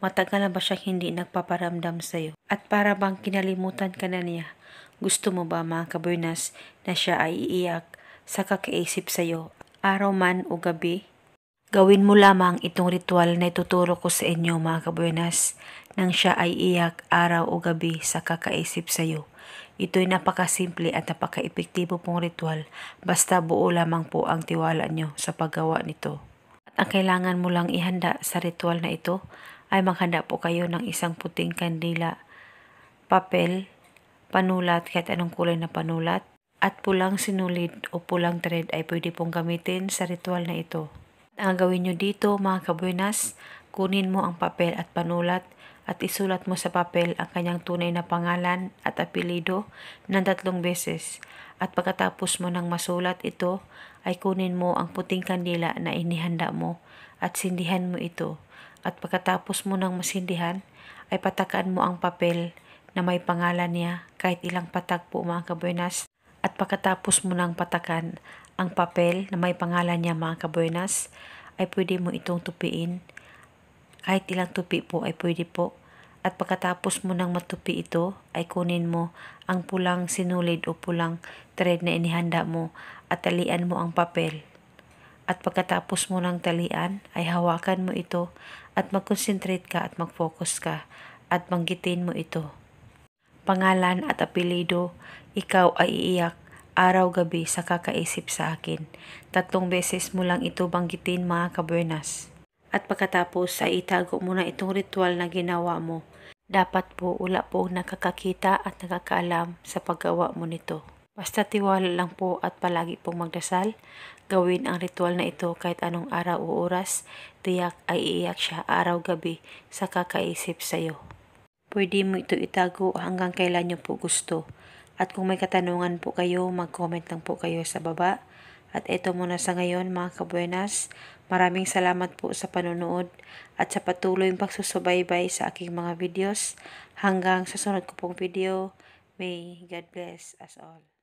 Matagal na ba siya hindi nagpaparamdam sa'yo? At para bang kinalimutan ka na niya? Gusto mo ba mga kabernas na siya ay iiyak sa kakaisip sa'yo araw man o gabi? Gawin mo lamang itong ritual na ituturo ko sa inyo mga kabuenas nang siya ay iyak araw o gabi sa kakaisip sa iyo. Ito'y napakasimple at napaka-epektibo pong ritual basta buo lamang po ang tiwala nyo sa paggawa nito. At ang kailangan mo lang ihanda sa ritual na ito ay maghanda po kayo ng isang puting kandila, papel, panulat kahit anong kulay na panulat, at pulang sinulid o pulang thread ay pwede pong gamitin sa ritual na ito. Ang gawin nyo dito mga kabuenas, kunin mo ang papel at panulat at isulat mo sa papel ang kanyang tunay na pangalan at apelido ng tatlong beses at pagkatapos mo ng masulat ito ay kunin mo ang puting kandila na inihanda mo at sindihan mo ito at pagkatapos mo ng masindihan ay patakaan mo ang papel na may pangalan niya kahit ilang patak po mga kabuenas at pagkatapos mo ng patakan ang papel na may pangalan niya mga kabuenas ay pwede mo itong tupiin kahit ilang tupi po ay pwede po at pagkatapos mo ng matupi ito ay kunin mo ang pulang sinulid o pulang thread na inihanda mo at talian mo ang papel at pagkatapos mo ng talian, ay hawakan mo ito at mag-concentrate ka at mag-focus ka at banggitin mo ito. Pangalan at apelido, ikaw ay iiyak araw-gabi sa kakaisip sa akin. Tatlong beses mo lang ito banggitin mga kabuenas. At pagkatapos ay itago mo na itong ritual na ginawa mo. Dapat po wala pong nakakakita at nakakaalam sa paggawa mo nito. Basta tiwala lang po at palagi pong magdasal. Gawin ang ritual na ito kahit anong araw o oras. Tiyak ay iiyak siya araw-gabi sa kakaisip sa iyo. Pwede mo ito itago hanggang kailan niyo po gusto. At kung may katanungan po kayo, mag-comment lang po kayo sa baba. At ito muna sa ngayon mga kabuenas. Maraming salamat po sa panonood at sa patuloy pagsusubaybay sa aking mga videos. Hanggang sa sunod ko pong video. May God bless us all.